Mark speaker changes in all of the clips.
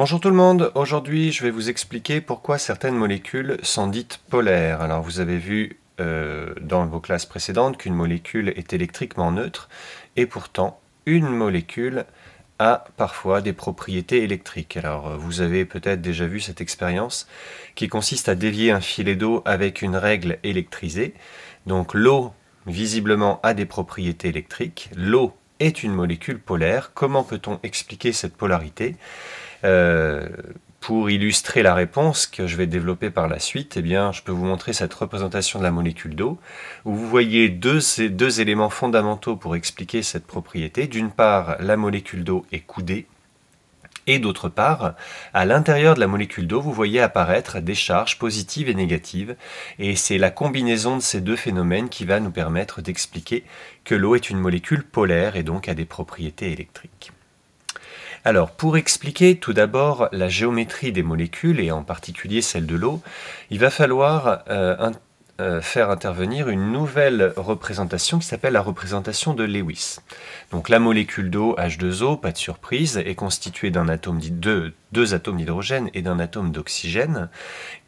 Speaker 1: Bonjour tout le monde, aujourd'hui je vais vous expliquer pourquoi certaines molécules sont dites polaires. Alors vous avez vu euh, dans vos classes précédentes qu'une molécule est électriquement neutre et pourtant une molécule a parfois des propriétés électriques. Alors vous avez peut-être déjà vu cette expérience qui consiste à dévier un filet d'eau avec une règle électrisée. Donc l'eau visiblement a des propriétés électriques, l'eau est une molécule polaire. Comment peut-on expliquer cette polarité euh, pour illustrer la réponse que je vais développer par la suite, eh bien, je peux vous montrer cette représentation de la molécule d'eau, où vous voyez deux, deux éléments fondamentaux pour expliquer cette propriété. D'une part, la molécule d'eau est coudée, et d'autre part, à l'intérieur de la molécule d'eau, vous voyez apparaître des charges positives et négatives, et c'est la combinaison de ces deux phénomènes qui va nous permettre d'expliquer que l'eau est une molécule polaire et donc a des propriétés électriques. Alors, pour expliquer tout d'abord la géométrie des molécules, et en particulier celle de l'eau, il va falloir euh, euh, faire intervenir une nouvelle représentation qui s'appelle la représentation de Lewis. Donc la molécule d'eau H2O, pas de surprise, est constituée d'un atome deux atomes d'hydrogène et d'un atome d'oxygène.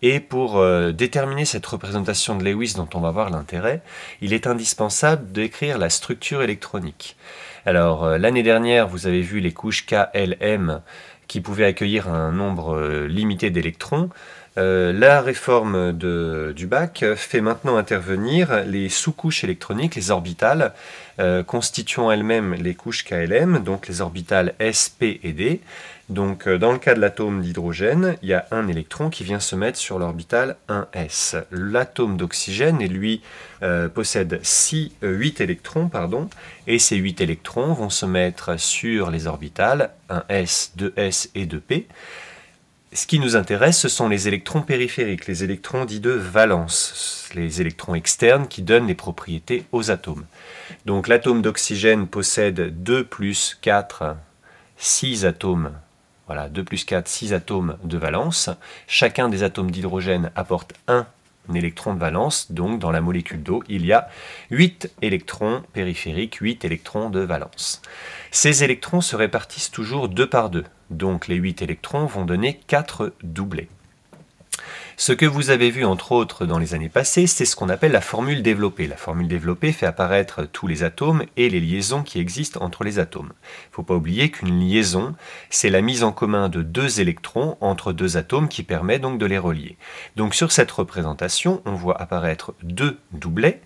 Speaker 1: Et pour euh, déterminer cette représentation de Lewis dont on va voir l'intérêt, il est indispensable d'écrire la structure électronique. Alors euh, l'année dernière, vous avez vu les couches KLM qui pouvaient accueillir un nombre euh, limité d'électrons. Euh, la réforme de, du bac fait maintenant intervenir les sous-couches électroniques, les orbitales, euh, constituant elles-mêmes les couches KLM, donc les orbitales S, P et D. Donc euh, dans le cas de l'atome d'hydrogène, il y a un électron qui vient se mettre sur l'orbitale 1s. L'atome d'oxygène, lui, possède 8 électrons, pardon, et ces 8 électrons vont se mettre sur les orbitales 1s, 2s et 2p. Ce qui nous intéresse, ce sont les électrons périphériques, les électrons dits de valence, les électrons externes qui donnent les propriétés aux atomes. Donc l'atome d'oxygène possède 2 plus 4, 6 atomes. Voilà, 2 plus 4, 6 atomes de valence. Chacun des atomes d'hydrogène apporte 1 un électron de valence, donc dans la molécule d'eau, il y a 8 électrons périphériques, 8 électrons de valence. Ces électrons se répartissent toujours deux par deux, donc les 8 électrons vont donner 4 doublés. Ce que vous avez vu entre autres dans les années passées, c'est ce qu'on appelle la formule développée. La formule développée fait apparaître tous les atomes et les liaisons qui existent entre les atomes. Il ne faut pas oublier qu'une liaison, c'est la mise en commun de deux électrons entre deux atomes qui permet donc de les relier. Donc sur cette représentation, on voit apparaître deux doublets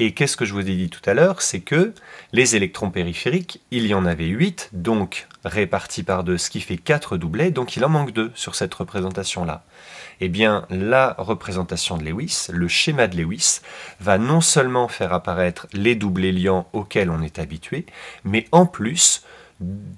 Speaker 1: et qu'est-ce que je vous ai dit tout à l'heure C'est que les électrons périphériques, il y en avait 8, donc répartis par 2, ce qui fait 4 doublets, donc il en manque 2 sur cette représentation-là. Eh bien, la représentation de Lewis, le schéma de Lewis, va non seulement faire apparaître les doublets liants auxquels on est habitué, mais en plus,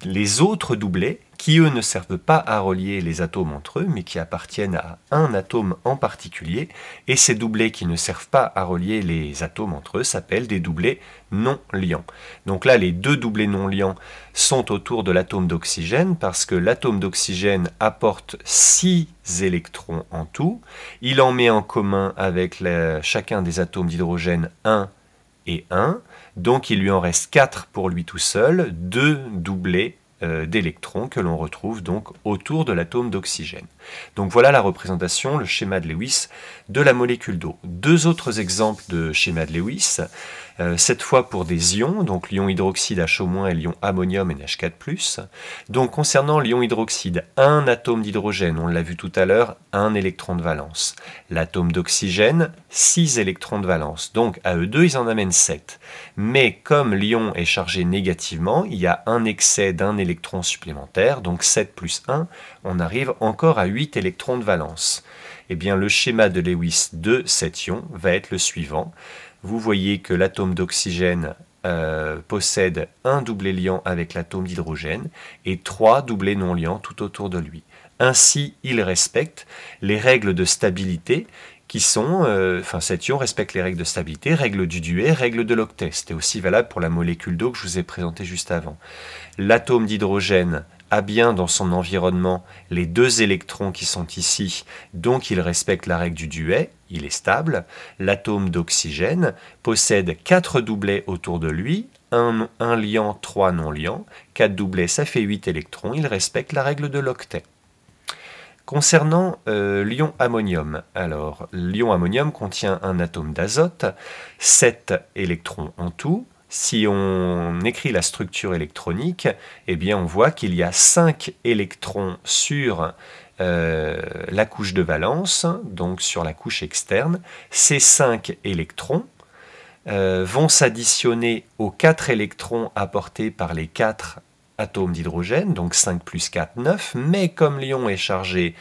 Speaker 1: les autres doublets qui eux ne servent pas à relier les atomes entre eux, mais qui appartiennent à un atome en particulier, et ces doublés qui ne servent pas à relier les atomes entre eux s'appellent des doublés non liants. Donc là, les deux doublés non liants sont autour de l'atome d'oxygène, parce que l'atome d'oxygène apporte 6 électrons en tout, il en met en commun avec chacun des atomes d'hydrogène 1 et 1, donc il lui en reste 4 pour lui tout seul, Deux doublés euh, d'électrons que l'on retrouve donc autour de l'atome d'oxygène. Donc voilà la représentation, le schéma de Lewis de la molécule d'eau. Deux autres exemples de schéma de Lewis. Euh, cette fois pour des ions, donc l'ion hydroxyde H- et l'ion ammonium NH4+. Donc concernant l'ion hydroxyde, un atome d'hydrogène, on l'a vu tout à l'heure, un électron de valence. L'atome d'oxygène, 6 électrons de valence. Donc à eux deux, ils en amènent 7. Mais comme l'ion est chargé négativement, il y a un excès d'un électron supplémentaire, donc 7 plus 1, on arrive encore à 8 électrons de valence. Eh bien, le schéma de Lewis de cet ion va être le suivant vous voyez que l'atome d'oxygène euh, possède un doublé liant avec l'atome d'hydrogène et trois doublés non liants tout autour de lui. Ainsi, il respecte les règles de stabilité qui sont, euh, enfin cet ion respecte les règles de stabilité, règles du duet, règles de l'octet. C'était aussi valable pour la molécule d'eau que je vous ai présentée juste avant. L'atome d'hydrogène a bien dans son environnement les deux électrons qui sont ici, donc il respecte la règle du duet, il est stable. L'atome d'oxygène possède quatre doublets autour de lui, un, un liant, trois non liants. Quatre doublets, ça fait 8 électrons, il respecte la règle de l'octet. Concernant euh, l'ion-ammonium, alors l'ion-ammonium contient un atome d'azote, sept électrons en tout, si on écrit la structure électronique, eh bien on voit qu'il y a 5 électrons sur euh, la couche de valence, donc sur la couche externe. Ces 5 électrons euh, vont s'additionner aux 4 électrons apportés par les 4 atomes d'hydrogène, donc 5 plus 4, 9, mais comme l'ion est chargé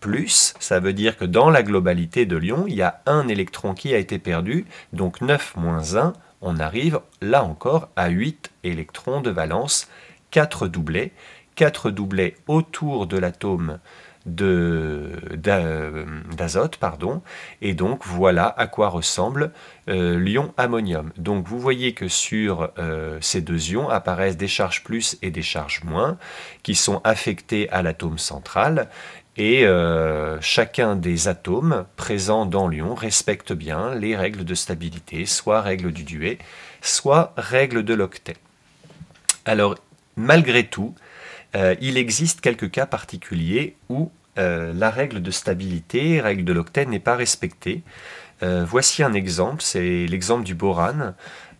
Speaker 1: plus, ça veut dire que dans la globalité de l'ion, il y a un électron qui a été perdu, donc 9 moins 1, on arrive là encore à 8 électrons de valence, 4 doublés, 4 doublés autour de l'atome d'azote, pardon, et donc voilà à quoi ressemble euh, l'ion ammonium. Donc vous voyez que sur euh, ces deux ions apparaissent des charges plus et des charges moins qui sont affectées à l'atome central et euh, chacun des atomes présents dans l'ion respecte bien les règles de stabilité, soit règles du duet, soit règles de l'octet. Alors, malgré tout, euh, il existe quelques cas particuliers où euh, la règle de stabilité, règle de l'octet, n'est pas respectée. voici un exemple, c'est l'exemple du borane.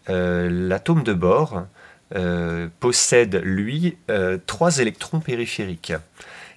Speaker 1: L'atome de bore possède, lui, trois électrons périphériques.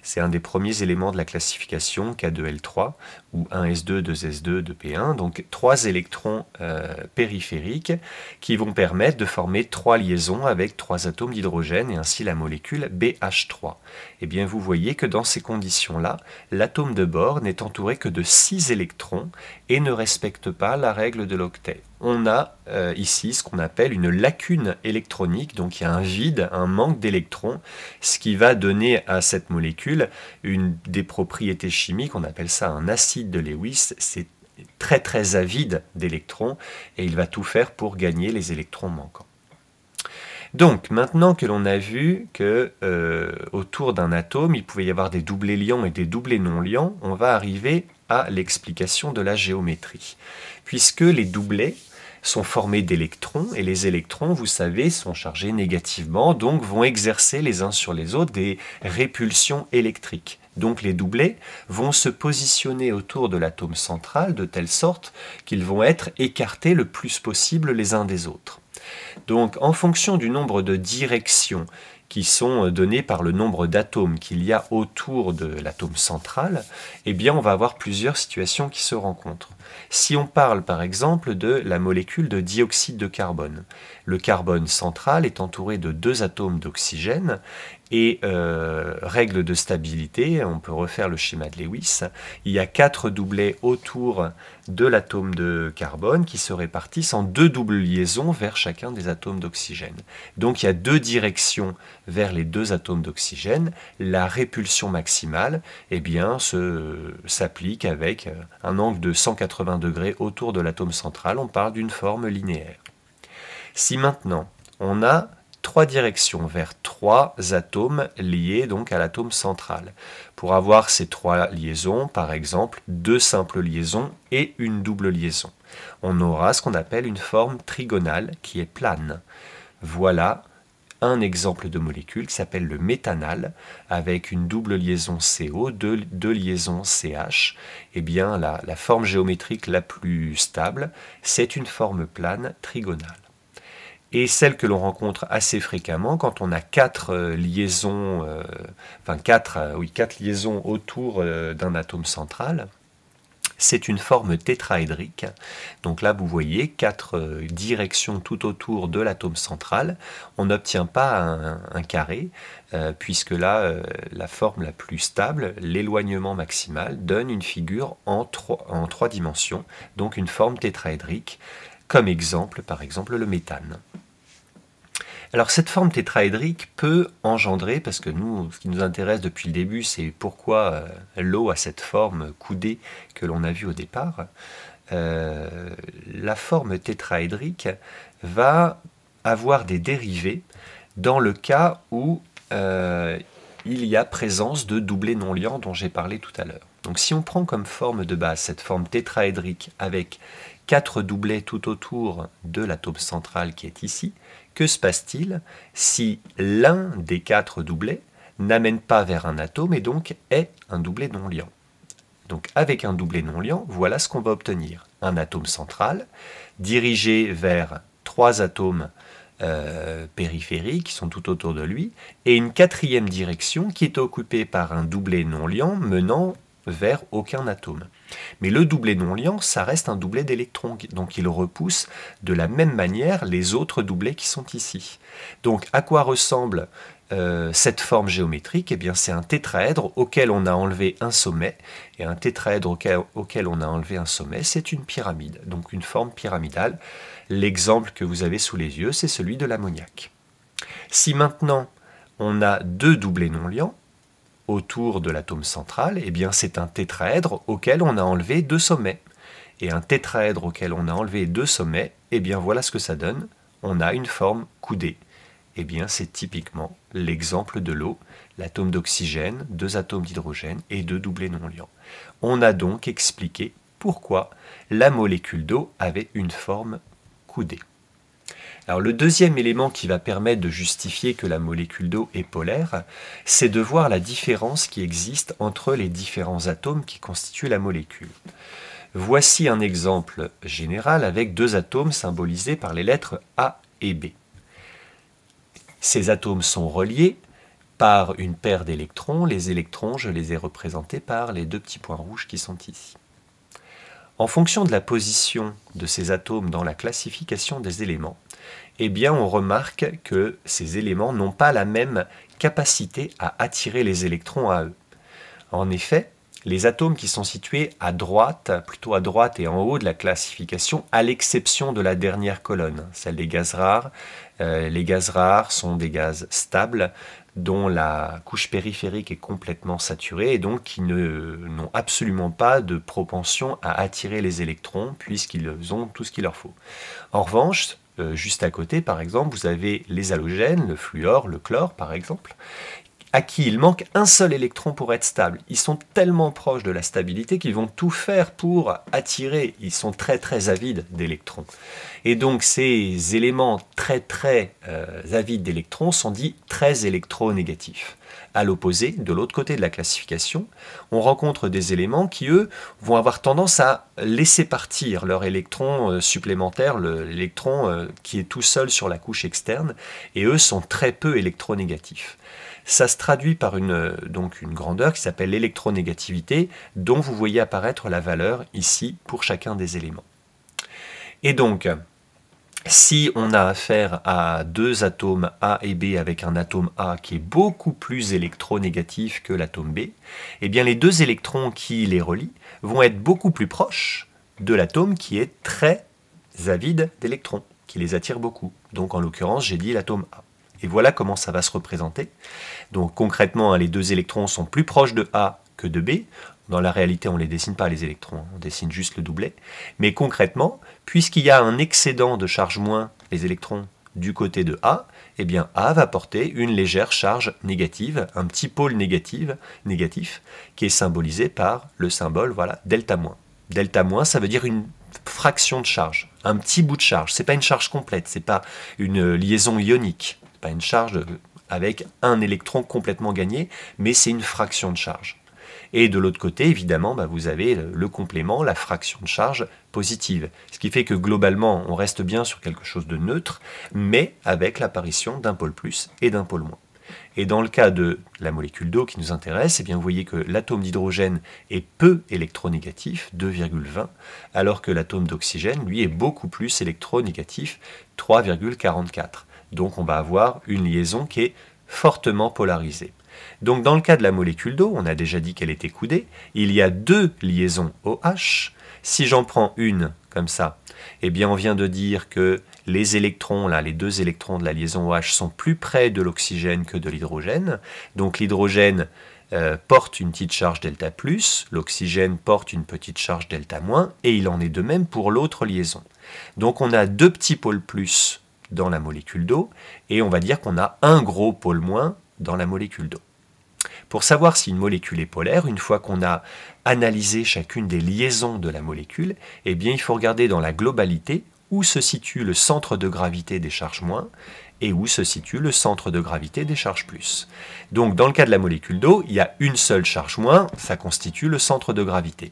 Speaker 1: C'est un des premiers éléments de la classification K2L3 ou 1S2, 2S2, 2P1, donc trois électrons euh, périphériques qui vont permettre de former trois liaisons avec trois atomes d'hydrogène et ainsi la molécule BH3. Et eh bien vous voyez que dans ces conditions-là, l'atome de bord n'est entouré que de 6 électrons et ne respecte pas la règle de l'octet on a euh, ici ce qu'on appelle une lacune électronique, donc il y a un vide, un manque d'électrons, ce qui va donner à cette molécule une, des propriétés chimiques, on appelle ça un acide de Lewis, c'est très très avide d'électrons et il va tout faire pour gagner les électrons manquants. Donc, maintenant que l'on a vu que euh, autour d'un atome, il pouvait y avoir des doublés liants et des doublés non-liants, on va arriver à l'explication de la géométrie. Puisque les doublés sont formés d'électrons, et les électrons, vous savez, sont chargés négativement, donc vont exercer les uns sur les autres des répulsions électriques. Donc les doublés vont se positionner autour de l'atome central de telle sorte qu'ils vont être écartés le plus possible les uns des autres. Donc en fonction du nombre de directions qui sont euh, donnés par le nombre d'atomes qu'il y a autour de l'atome central, eh bien on va avoir plusieurs situations qui se rencontrent. Si on parle par exemple de la molécule de dioxyde de carbone, le carbone central est entouré de deux atomes d'oxygène et euh, règle de stabilité, on peut refaire le schéma de Lewis, il y a quatre doublets autour de l'atome de carbone qui se répartissent en deux doubles liaisons vers chacun des atomes d'oxygène. Donc il y a deux directions vers les deux atomes d'oxygène. La répulsion maximale eh bien, s'applique avec euh, un angle de 180 degrés autour de l'atome central. On parle d'une forme linéaire. Si maintenant on a trois directions vers trois atomes liés donc à l'atome central. Pour avoir ces trois liaisons, par exemple, deux simples liaisons et une double liaison, on aura ce qu'on appelle une forme trigonale qui est plane. Voilà un exemple de molécule qui s'appelle le méthanal, avec une double liaison CO, deux, liaisons CH, et eh bien la forme géométrique la plus stable, c'est une forme plane trigonale et celle que l'on rencontre assez fréquemment quand on a quatre euh, liaisons, euh, enfin euh, liaisons autour d'un atome central. C'est une forme tétraédrique. Donc là, vous voyez quatre directions tout autour de l'atome central. On n'obtient pas un, carré, puisque là, la forme la plus stable, l'éloignement maximal, donne une figure en trois dimensions, donc une forme tétraédrique, comme exemple, par exemple, le méthane. Alors cette forme tétraédrique peut engendrer, parce que nous, ce qui nous intéresse depuis le début, c'est pourquoi euh, l'eau a cette forme coudée que l'on a vue au départ. Euh, la forme tétraédrique va avoir des dérivés dans le cas où euh, il y a présence de doublés non liants dont j'ai parlé tout à l'heure. Donc si on prend comme forme de base cette forme tétraédrique avec quatre doublets tout autour de l'atome central centrale qui est ici, que se passe-t-il si l'un des quatre doublets n'amène pas vers un atome et donc est un doublet non liant Donc avec un doublet non liant, voilà ce qu'on va obtenir. Un atome central dirigé vers trois atomes euh, périphériques qui sont tout autour de lui et une quatrième direction qui est occupée par un doublet non liant menant vers aucun atome. Mais le doublet non liant, ça reste un doublet d'électrons, donc il repousse de la même manière les autres doublets qui sont ici. Donc à quoi ressemble euh, cette forme géométrique Eh bien c'est un tétraèdre auquel on a enlevé un sommet, et un tétraèdre auquel, auquel on a enlevé un sommet, c'est une pyramide, donc une forme pyramidale. L'exemple que vous avez sous les yeux, c'est celui de l'ammoniac. Si maintenant on a deux doublets non liants, autour de l'atome central, eh bien c'est un tétraèdre auquel on a enlevé deux sommets. Et un tétraèdre auquel on a enlevé deux sommets, eh bien voilà ce que ça donne. On a une forme coudée. Eh bien c'est typiquement l'exemple de l'eau, l'atome d'oxygène, deux atomes d'hydrogène et deux doublés non liants. On a donc expliqué pourquoi la molécule d'eau avait une forme coudée le deuxième élément qui va permettre de justifier que la molécule d'eau est polaire, c'est de voir la différence qui existe entre les différents atomes qui constituent la molécule. Voici un exemple général avec deux atomes symbolisés par les lettres A et B. Ces atomes sont reliés par une paire d'électrons. Les électrons, je les ai représentés par les deux petits points rouges qui sont ici. En fonction de la position de ces atomes dans la classification des éléments, eh bien on remarque que ces éléments n'ont pas la même capacité à attirer les électrons à eux. En effet, les atomes qui sont situés à droite, plutôt à droite et en haut de la classification, à l'exception de la dernière colonne, celle des gaz rares. Euh, les gaz rares sont des gaz stables dont la couche périphérique est complètement saturée et donc qui n'ont absolument pas de propension à attirer les électrons puisqu'ils ont tout ce qu'il leur faut. En revanche, euh, juste à côté, par exemple, vous avez les halogènes, le fluor, le chlore, par exemple à qui il manque un seul électron pour être stable. Ils sont tellement proches de la stabilité qu'ils vont tout faire pour attirer, ils sont très très avides d'électrons. Et donc ces éléments très très euh, avides d'électrons sont dits très électronégatifs. À l'opposé, de l'autre côté de la classification, on rencontre des éléments qui, eux, vont avoir tendance à laisser partir leur électron euh, supplémentaire, l'électron euh, qui est tout seul sur la couche externe, et eux sont très peu électronégatifs. Ça se traduit par une, euh, donc une grandeur qui s'appelle l'électronégativité, dont vous voyez apparaître la valeur ici pour chacun des éléments. Et donc, si on a affaire à deux atomes A et B avec un atome A qui est beaucoup plus électronégatif que l'atome B, eh bien les deux électrons qui les relient vont être beaucoup plus proches de l'atome qui est très avide d'électrons, qui les attire beaucoup. Donc en l'occurrence, j'ai dit l'atome A. Et voilà comment ça va se représenter. Donc concrètement, hein, les deux électrons sont plus proches de A que de B. Dans la réalité, on ne les dessine pas, les électrons, on dessine juste le doublet. Mais concrètement, puisqu'il y a un excédent de charge moins les électrons du côté de A, eh bien A va porter une légère charge négative, un petit pôle négatif, qui est symbolisé par le symbole voilà, delta-. Delta-, ça veut dire une fraction de charge, un petit bout de charge. Ce n'est pas une charge complète, ce n'est pas une liaison ionique pas une charge avec un électron complètement gagné, mais c'est une fraction de charge. Et de l'autre côté, évidemment, bah, vous avez le complément, la fraction de charge positive. Ce qui fait que globalement, on reste bien sur quelque chose de neutre, mais avec l'apparition d'un pôle plus et d'un pôle moins. Et dans le cas de la molécule d'eau qui nous intéresse, eh bien vous voyez que l'atome d'hydrogène est peu électronégatif, 2,20, alors que l'atome d'oxygène, lui, est beaucoup plus électronégatif, 3,44. Donc on va avoir une liaison qui est fortement polarisée. Donc dans le cas de la molécule d'eau, on a déjà dit qu'elle était coudée, il y a deux liaisons OH. Si j'en prends une comme ça, eh bien on vient de dire que les électrons, là, les deux électrons de la liaison OH sont plus près de l'oxygène que de l'hydrogène. Donc l'hydrogène euh, porte une petite charge delta plus, l'oxygène porte une petite charge delta moins, et il en est de même pour l'autre liaison. Donc on a deux petits pôles plus dans la molécule d'eau, et on va dire qu'on a un gros pôle moins dans la molécule d'eau. Pour savoir si une molécule est polaire, une fois qu'on a analysé chacune des liaisons de la molécule, eh bien, il faut regarder dans la globalité où se situe le centre de gravité des charges moins et où se situe le centre de gravité des charges plus. Donc dans le cas de la molécule d'eau, il y a une seule charge moins, ça constitue le centre de gravité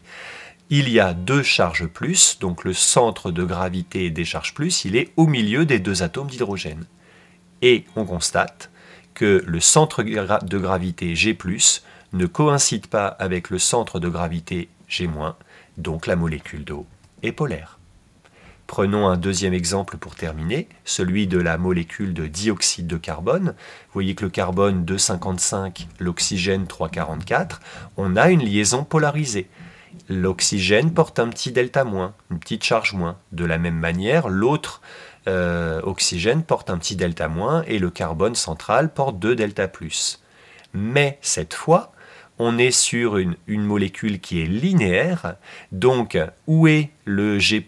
Speaker 1: il y a deux charges plus, donc le centre de gravité des charges plus, il est au milieu des deux atomes d'hydrogène. Et on constate que le centre de gravité G ne coïncide pas avec le centre de gravité G-, donc la molécule d'eau est polaire. Prenons un deuxième exemple pour terminer, celui de la molécule de dioxyde de carbone. Vous voyez que le carbone 2,55, l'oxygène 3,44, on a une liaison polarisée. L'oxygène porte un petit delta moins, une petite charge moins. De la même manière, l'autre euh, oxygène porte un petit delta moins et le carbone central porte deux delta plus. Mais cette fois, on est sur une, une, molécule qui est linéaire. Donc, où est le G,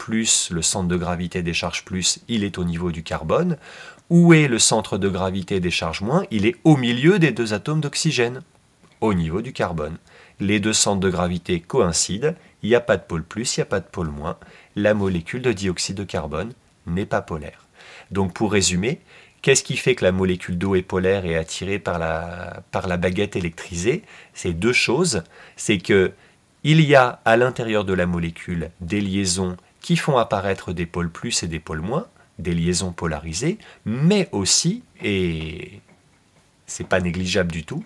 Speaker 1: le centre de gravité des charges plus Il est au niveau du carbone. Où est le centre de gravité des charges moins Il est au milieu des deux atomes d'oxygène, au niveau du carbone les deux centres de gravité coïncident, il n'y a pas de pôle plus, il n'y a pas de pôle moins, la molécule de dioxyde de carbone n'est pas polaire. Donc pour résumer, qu'est-ce qui fait que la molécule d'eau est polaire et attirée par la, par la baguette électrisée C'est deux choses, c'est que il y a à l'intérieur de la molécule des liaisons qui font apparaître des pôles plus et des pôles moins, des liaisons polarisées, mais aussi, et c'est pas négligeable du tout,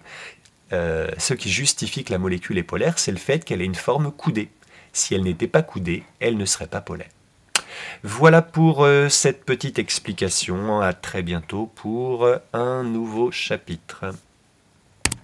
Speaker 1: euh, ce qui justifie que la molécule est polaire, c'est le fait qu'elle ait une forme coudée. Si elle n'était pas coudée, elle ne serait pas polaire. Voilà pour euh, cette petite explication. À très bientôt pour euh, un nouveau chapitre.